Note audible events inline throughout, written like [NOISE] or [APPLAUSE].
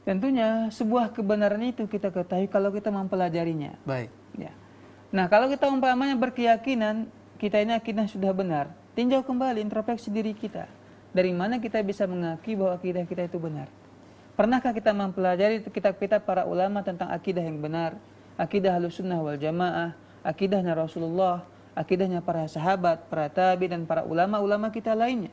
Tentunya sebuah kebenaran itu kita ketahui kalau kita mempelajarinya. Baik. Ya. Nah, kalau kita umpamanya berkeyakinan kita ini akidah sudah benar, tinjau kembali introspeksi diri kita. Dari mana kita bisa mengakui bahwa akidah kita itu benar? Pernahkah kita mempelajari kitab-kitab para ulama tentang akidah yang benar? Akidah sunnah wal jamaah, akidahnya Rasulullah, akidahnya para sahabat, para tabi, dan para ulama-ulama kita lainnya.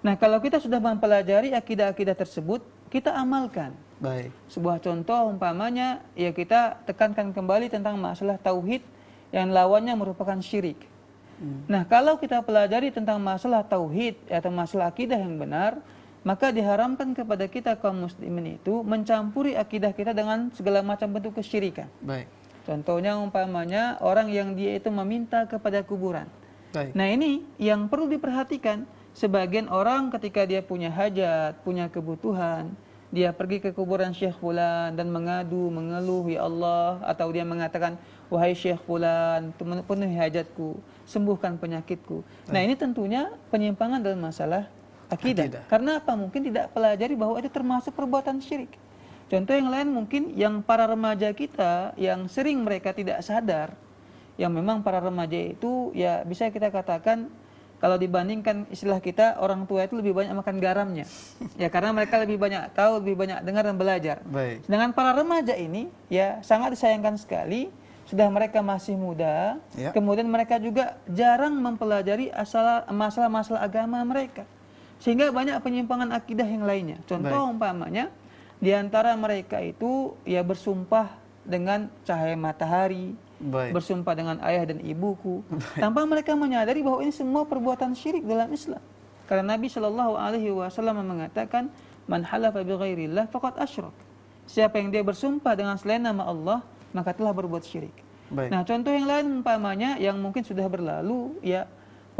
Nah, kalau kita sudah mempelajari akidah-akidah tersebut, kita amalkan. Baik. Sebuah contoh umpamanya ya kita tekankan kembali tentang masalah tauhid yang lawannya merupakan syirik. Hmm. Nah, kalau kita pelajari tentang masalah tauhid atau masalah akidah yang benar, maka diharamkan kepada kita kaum muslimin itu mencampuri akidah kita dengan segala macam bentuk kesyirikan. Baik. Contohnya umpamanya orang yang dia itu meminta kepada kuburan. Baik. Nah, ini yang perlu diperhatikan sebagian orang ketika dia punya hajat, punya kebutuhan, dia pergi ke kuburan Syekh Fulan dan mengadu, mengeluh, ya Allah, atau dia mengatakan, wahai Syekh Fulan, penuhi hajatku, sembuhkan penyakitku. Hmm. Nah, ini tentunya penyimpangan dalam masalah akidah. akidah. Karena apa? Mungkin tidak pelajari bahwa itu termasuk perbuatan syirik. Contoh yang lain mungkin yang para remaja kita yang sering mereka tidak sadar, yang memang para remaja itu ya bisa kita katakan kalau dibandingkan istilah kita orang tua itu lebih banyak makan garamnya. Ya karena mereka lebih banyak tahu, lebih banyak dengar dan belajar. Baik. Sedangkan para remaja ini ya sangat disayangkan sekali sudah mereka masih muda, ya. kemudian mereka juga jarang mempelajari masalah-masalah agama mereka. Sehingga banyak penyimpangan akidah yang lainnya. Contoh Baik. umpamanya diantara mereka itu ya bersumpah dengan cahaya matahari, Baik. bersumpah dengan ayah dan ibuku [LAUGHS] Baik. tanpa mereka menyadari bahwa ini semua perbuatan syirik dalam Islam karena Nabi Shallallahu Alaihi Wasallam mengatakan man halafa bi faqad asyrak siapa yang dia bersumpah dengan selain nama Allah maka telah berbuat syirik Baik. nah contoh yang lain umpamanya yang mungkin sudah berlalu ya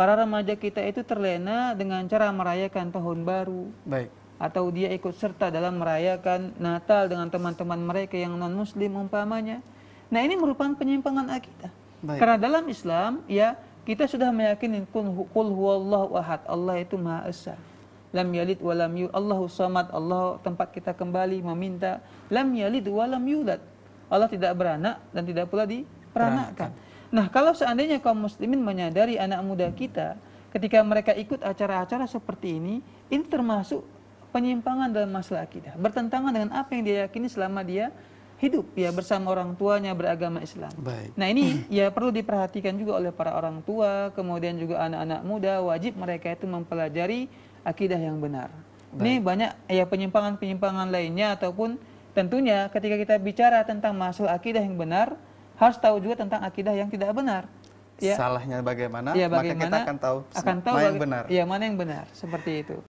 para remaja kita itu terlena dengan cara merayakan tahun baru Baik atau dia ikut serta dalam merayakan Natal dengan teman-teman mereka yang non muslim umpamanya Nah ini merupakan penyimpangan akidah. Baik. Karena dalam Islam ya kita sudah meyakini kul huwallahu ahad Allah itu maha esa. Lam yalid wa lam yulad. Allahu samad. Allah tempat kita kembali meminta. Lam yalid wa lam yulad. Allah tidak beranak dan tidak pula diperanakkan. Nah, kalau seandainya kaum muslimin menyadari anak muda kita ketika mereka ikut acara-acara seperti ini, ini termasuk penyimpangan dalam masalah akidah, bertentangan dengan apa yang dia yakini selama dia hidup ya bersama orang tuanya beragama Islam. Baik. Nah ini [CLEARS THROAT] ya perlu diperhatikan juga oleh para orang tua, kemudian juga anak-anak muda wajib mereka itu mempelajari akidah yang benar. Baik. Ini banyak ya penyimpangan-penyimpangan lainnya ataupun tentunya ketika kita bicara tentang masalah akidah yang benar harus tahu juga tentang akidah yang tidak benar. Ya. Salahnya bagaimana, ya, bagaimana, maka kita akan tahu, akan tahu mana yang benar. Ya, mana yang benar, seperti itu.